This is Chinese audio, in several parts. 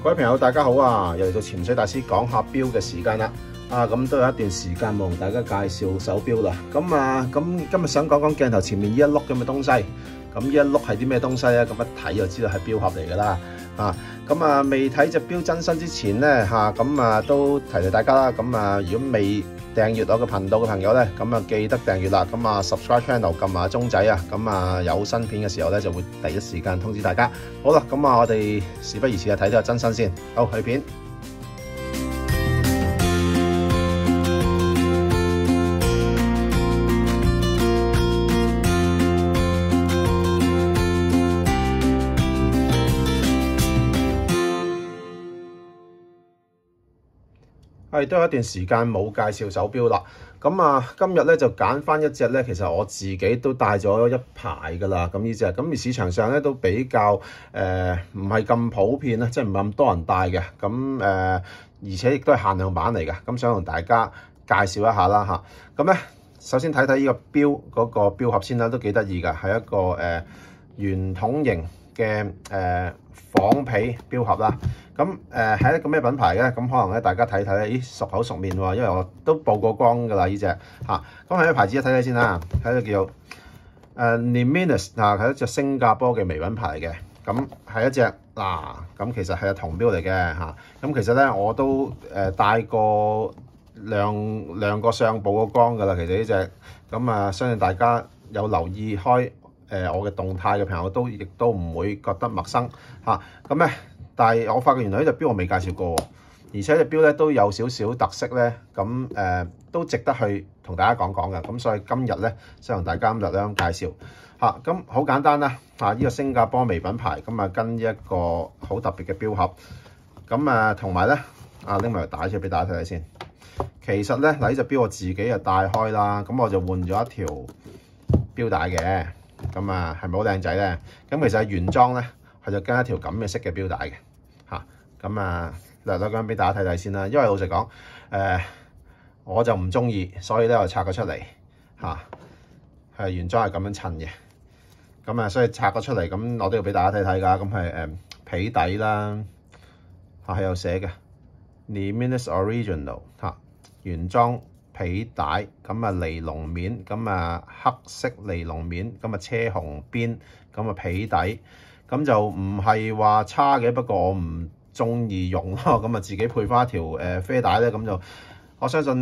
各位朋友，大家好啊！又嚟到潜水大师讲下表嘅时间啦。啊，咁都有一段时间冇同大家介绍手表啦。咁啊，咁今日想讲讲镜头前面呢一碌咁嘅东西。咁呢一碌系啲咩东西咧？咁一睇就知道系表盒嚟噶啦。啊，咁啊未睇只表真身之前咧，吓咁啊都提提大家啦。咁啊，如果未订阅我个频道嘅朋友呢，咁啊记得订阅啦，咁啊 subscribe channel，揿埋钟仔啊，咁啊有新片嘅时候呢，就会第一时间通知大家。好啦，咁啊我哋事不宜迟啊，睇睇真身先。好，去片。係都有一段時間冇介紹手錶啦，咁啊今日咧就揀翻一隻咧，其實我自己都戴咗一排㗎啦。咁呢隻咁而市場上咧都比較誒唔係咁普遍啦，即係唔咁多人戴嘅。咁誒而且亦都係限量版嚟嘅，咁想同大家介紹一下啦嚇。咁咧首先睇睇呢個錶嗰個錶盒先啦，都幾得意㗎，係一個誒圓筒型。嘅誒仿皮錶盒啦，咁誒係一個咩品牌嘅？咁可能咧大家睇睇咧，熟口熟面喎，因為我都曝過光噶啦呢只嚇。咁係咩牌子啊？睇睇先啦，睇到叫誒 n e m e n u s 啊，係一隻新加坡嘅微品牌嘅，咁係一隻嗱，咁其實係銅錶嚟嘅嚇。咁其實咧我都誒帶過兩兩個上曝過光噶啦，其實呢只，咁啊相信大家有留意開。誒，我嘅動態嘅朋友都亦都唔會覺得陌生嚇。咁咧，但係我發覺原來呢隻表我未介紹過，而且隻表咧都有少少特色咧，咁誒都值得去同大家講講嘅。咁所以今日咧想同大家略略介紹嚇。咁好簡單啦嚇，呢個新加坡微品牌咁啊，跟一個好特別嘅表盒。咁啊，同埋咧啊拎埋嚟戴出俾大家睇睇先。其實咧，呢隻表我自己就戴開啦，咁我就換咗一條表帶嘅。咁啊，系咪好靚仔咧？咁其實原裝咧，係就跟一條咁嘅色嘅標帶嘅嚇。咁啊，略攞咁俾大家睇睇先啦。因為老實講，誒我就唔中意，所以咧我拆佢出嚟嚇。係原裝係咁樣襯嘅，咁啊所以拆咗出嚟，咁我都要俾大家睇睇㗎。咁係誒皮底啦，嚇係有寫嘅 n e Minus Original 嚇原裝。皮帶咁啊，尼龍面咁啊，黑色尼龍面咁啊，車紅邊咁啊，皮底咁就唔係話差嘅，不過我唔中意用咯，咁啊自己配翻一條誒啡帶咧，咁就我相信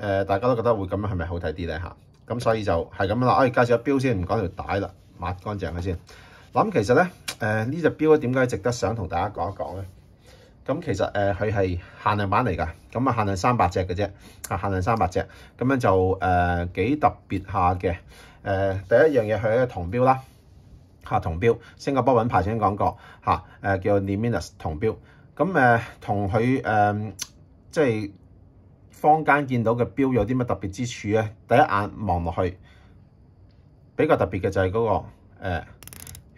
誒大家都覺得會咁啊，係咪好睇啲咧嚇？咁所以就係咁啦，啊，介紹個錶先，唔講條帶啦，抹乾淨佢先。諗其實咧誒呢隻錶咧，點解值得想同大家講一講咧？咁其實誒佢係限量版嚟㗎，咁啊限量三百隻嘅啫，啊限量三百隻，咁樣就誒幾特別下嘅。誒第一樣嘢佢嘅銅標啦，嚇銅標，新加坡揾牌先講過，嚇誒叫 n i m i n u s 銅標，咁誒同佢誒即係坊間見到嘅錶有啲乜特別之處咧？第一眼望落去比較特別嘅就係嗰個誒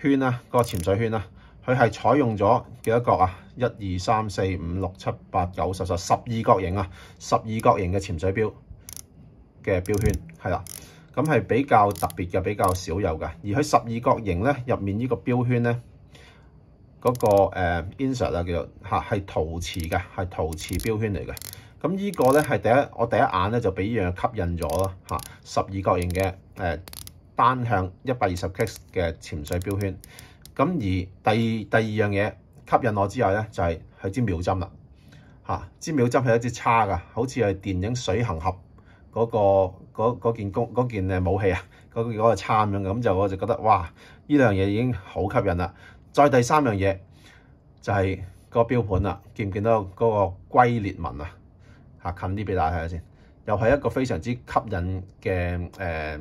圈啦，嗰個潛水圈啦。佢係採用咗幾多角啊？一、二、三、四、五、六、七、八、九、十、十十二角形啊！十二角形嘅潛水標嘅標圈係啦，咁係比較特別嘅，比較少有嘅。而佢十二角形咧入面呢個標圈咧，嗰個誒 insert 啊叫做嚇係陶瓷嘅，係陶瓷標圈嚟嘅。咁呢個咧係第一我第一眼咧就俾呢樣吸引咗咯嚇，十二角形嘅誒單向一百二十 k 嘅潛水標圈。咁而第第二樣嘢吸引我之後咧，就係佢支秒針啦嚇，支秒針係一支叉噶，好似係電影水行俠嗰個嗰嗰件工嗰件誒武器啊，嗰嗰個叉咁樣，咁就我就覺得哇，呢樣嘢已經好吸引啦。再第三樣嘢就係個標盤啦，見唔見到嗰個龜裂紋啊？嚇，近啲俾大家睇下先，又係一個非常之吸引嘅誒。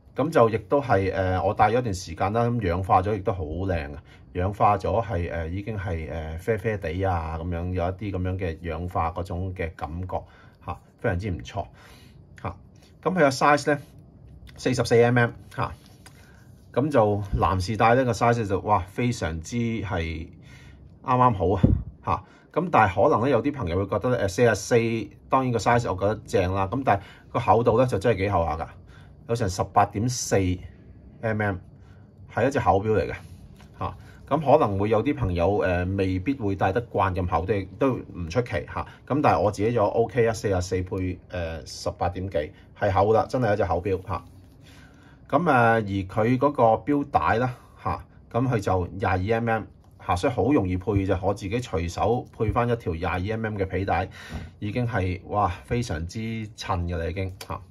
咁就亦都係誒，我戴咗一段時間啦，氧化咗亦都好靚啊！氧化咗係誒已經係誒啡啡哋啊咁樣，有一啲咁樣嘅氧化嗰種嘅感覺嚇，非常之唔錯嚇。咁佢個 size 咧四十四 mm 嚇，咁就男士戴呢個 size 就哇非常之係啱啱好啊嚇。咁但係可能咧有啲朋友會覺得誒四十四，當然個 size 我覺得正啦。咁但係個厚度咧就真係幾厚下㗎。有成十八點四 mm，係一隻口表嚟嘅嚇。咁可能會有啲朋友誒，未必會戴得慣，任何都都唔出奇嚇。咁但係我自己就 OK 啊，四十四配誒十八點幾係厚啦，真係一隻口表嚇。咁誒而佢嗰個表帶咧嚇，咁佢就廿二 mm 嚇，所以好容易配就我自己隨手配翻一條廿二 mm 嘅皮帶，已經係哇非常之襯嘅啦已經嚇。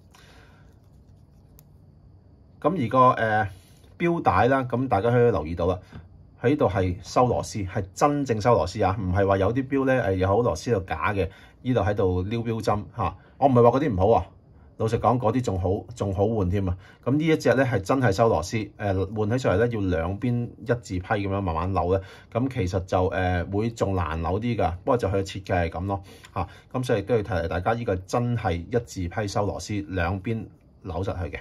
咁而個誒錶帶啦，咁大家可以留意到啦，喺度係收螺絲，係真正收螺絲啊，唔係話有啲標咧誒有好螺絲又假嘅。呢度喺度撩標針嚇，我唔係話嗰啲唔好啊，老實講嗰啲仲好仲好換添啊。咁呢一隻咧係真係收螺絲，誒換起上嚟咧要兩邊一字批咁樣慢慢扭咧，咁其實就誒會仲難扭啲㗎，不過就佢嘅設計係咁咯嚇。咁所以都要提提大家，呢個真係一字批收螺絲，兩邊扭實去嘅。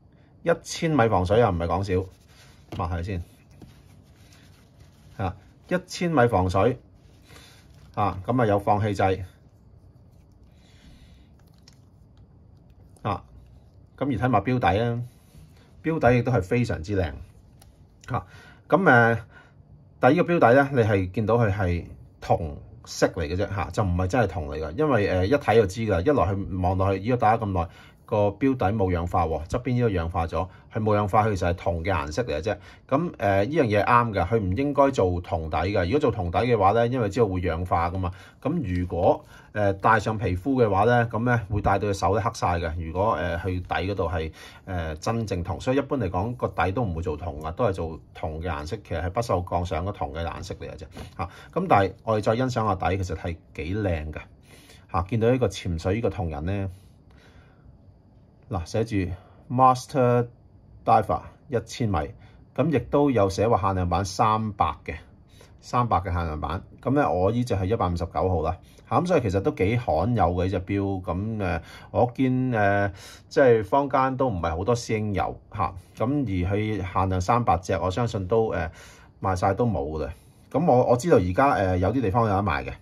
一千米防水又唔係講少，擘下先一千米防水啊，咁啊有放氣掣，啊，咁而睇埋標底啊，標底亦都係非常之靚嚇，咁誒，第係呢個標底咧，你係見到佢係同。色嚟嘅啫就唔係真係同嚟嘅，因為誒一睇就知㗎，一來佢望落去，依個打咗咁耐。個標底冇氧化喎，側邊呢個氧化咗，佢冇氧化，佢其實係銅嘅顏色嚟嘅啫。咁誒呢樣嘢啱嘅，佢唔應該做銅底嘅。如果做銅底嘅話咧，因為之後會氧化噶嘛。咁如果誒戴上皮膚嘅話咧，咁咧會戴到隻手都黑晒嘅。如果誒去底嗰度係誒真正銅，所以一般嚟講個底都唔會做銅啊，都係做銅嘅顏色，其實係不受降上個銅嘅顏色嚟嘅啫。嚇，咁但係我哋再欣賞下底，其實係幾靚嘅嚇，見到呢個潛水呢個銅人咧。嗱，寫住 Master Diver 一千米，咁亦都有寫話限量版三百嘅，三百嘅限量版。咁咧，我依只係一百五十九號啦。嚇，咁所以其實都幾罕有嘅呢只表。咁我見誒，即係坊間都唔係好多聲有嚇。咁而佢限量三百隻，我相信都誒賣曬都冇㗎啦。咁我我知道而家誒有啲地方有得賣嘅。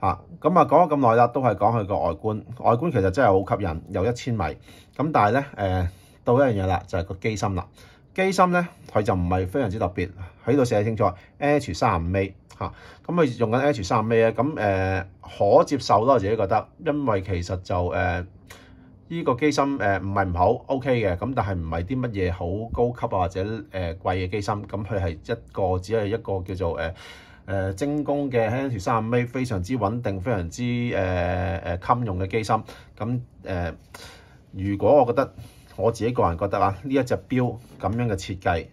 啊，咁啊講咗咁耐啦，都係講佢個外觀，外觀其實真係好吸引，有一千米。咁但係咧，誒到一樣嘢啦，就係個機芯啦。機芯咧，佢就唔係非常之特別，喺度寫清楚 H 三五 A 嚇。咁佢用緊 H 三 A 咧，咁誒可接受啦，我自己覺得，因為其實就誒依個機芯誒唔係唔好 OK 嘅，咁但係唔係啲乜嘢好高級或者誒貴嘅機芯，咁佢係一個只係一個叫做誒。誒精工嘅喺條三五米，非常之穩定，非常之誒誒襟用嘅機芯。咁誒，如果我覺得我自己個人覺得啊，呢一隻表咁樣嘅設計，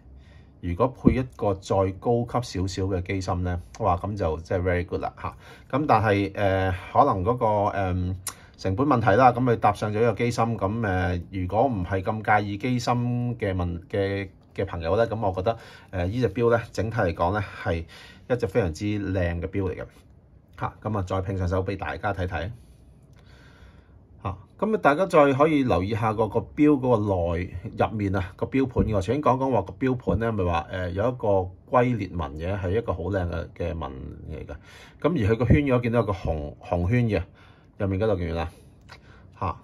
如果配一個再高級少少嘅機芯咧，哇，咁就真係 very good 啦嚇。咁但係誒，可能嗰個成本問題啦，咁佢搭上咗呢個機芯。咁誒，如果唔係咁介意機芯嘅問嘅。嘅朋友咧，咁我覺得誒依隻表咧，整體嚟講咧係一隻非常之靚嘅表嚟嘅，嚇咁啊再拼上手俾大家睇睇，嚇咁啊大家再可以留意下個個表嗰個內入面啊個錶盤我頭先講講話個錶盤咧咪話誒有一個龜裂紋嘅，係一個好靚嘅嘅紋嚟嘅，咁而佢個圈嘅我見到有個紅紅圈嘅，入面嗰度見唔見啊？嚇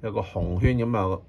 有個紅圈咁啊～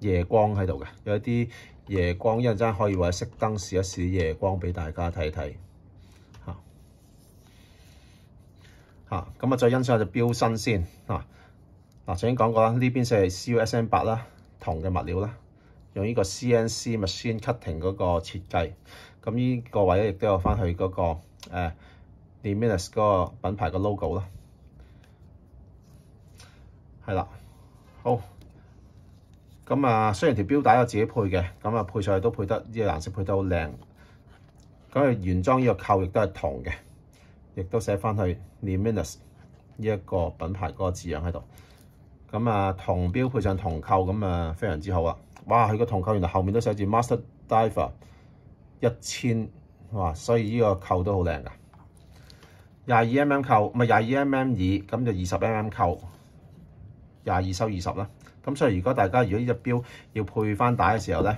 夜光喺度嘅，有一啲夜光，一陣真可以為熄燈試一試夜光俾大家睇睇嚇嚇。咁啊，再欣賞下只標身先嚇。嗱，曾先講過啦，呢邊先係 C U S M 八啦，銅嘅物料啦，用呢個 C N C machine cutting 嗰個設計。咁呢個位咧，亦都有翻佢嗰個誒 i Minus 嗰個品牌個 logo 啦，係啦，好。咁啊，雖然條標帶我自己配嘅，咁啊配上去都配得呢個顏色配得好靚。咁佢原裝呢個扣亦都係銅嘅，亦都寫翻去 n e e m i n u s 呢一個品牌嗰個字樣喺度。咁啊銅標配上銅扣，咁啊非常之好啊！哇！佢個銅扣原來後面都寫住 Master Diver 一千哇，所以呢個扣都好靚噶。廿二 MM 扣唔係廿二 MM 二，咁就二十 MM 扣。廿二收二十啦。咁所以如果大家如果呢只表要配翻帶嘅時候咧，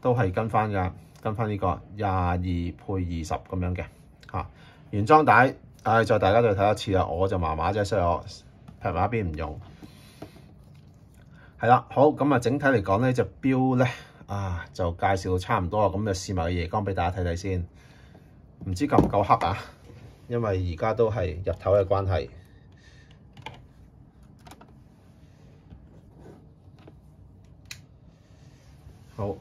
都係跟翻㗎，跟翻呢個廿二配二十咁樣嘅嚇。原裝帶，唉，再大家再睇一次啦。我就麻麻啫，所以我平埋一邊唔用。係啦，好咁啊，整體嚟講呢隻表咧啊，就介紹到差唔多啦。咁就試埋夜光俾大家睇睇先，唔知夠唔夠黑啊？因為而家都係日頭嘅關係。好，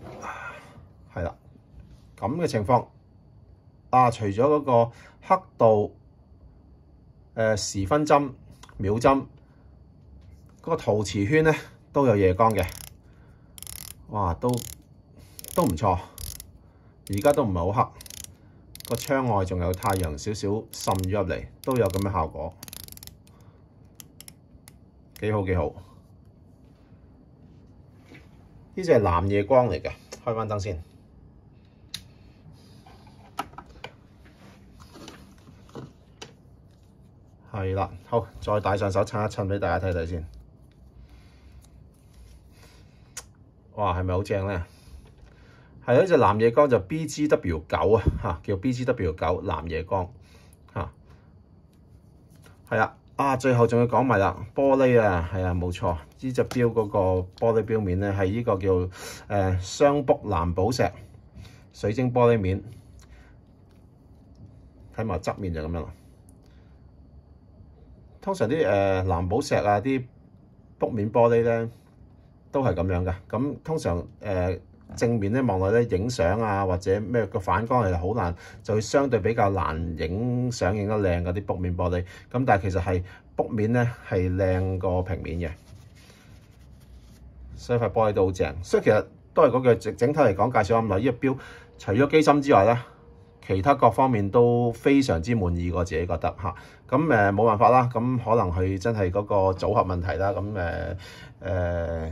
係啦，咁嘅情況，啊，除咗嗰個黑度，誒時分針、秒針，嗰個陶瓷圈咧都有夜光嘅，哇，都都唔錯，而家都唔係好黑，個窗外仲有太陽少少滲咗入嚟，都有咁嘅效果，幾好幾好。呢只係藍夜光嚟嘅，開翻燈先。係啦，好，再戴上手襯一襯俾大家睇睇先。哇，係咪好正呢？係嗰隻藍夜光就 b g w 9啊，叫 b g w 9藍夜光，嚇，係啊。啊，最後仲要講埋啦，玻璃啊，係啊，冇錯，呢隻表嗰個玻璃表面咧，係呢個叫誒雙卜藍寶石水晶玻璃面，睇埋側面就咁樣啦。通常啲誒藍寶石啊，啲卜面玻璃咧，都係咁樣㗎。咁通常誒。正面咧望落咧影相啊，或者咩個反光係好難，就會相對比較難影相影得靚嗰啲卜面玻璃。咁但係其實係卜面咧係靚過平面嘅，所以塊玻璃都好正。所以其實都係嗰句整體嚟講介紹咁耐，呢個表，除咗機芯之外咧，其他各方面都非常之滿意。我自己覺得嚇。咁誒冇辦法啦，咁可能佢真係嗰個組合問題啦。咁誒誒。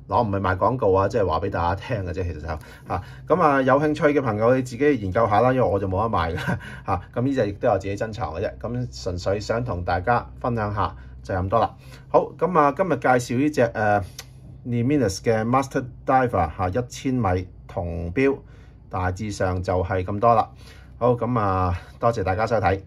我唔係賣廣告啊，即係話俾大家聽嘅啫。其實就嚇咁啊，有興趣嘅朋友，你自己研究下啦。因為我就冇得賣嘅嚇。咁呢只亦都有自己珍藏嘅啫。咁純粹想同大家分享下就咁多啦。好咁啊，今日介紹呢只誒 Nemus i n 嘅 Master Diver 嚇一千米銅標，大致上就係咁多啦。好咁啊，多謝大家收睇。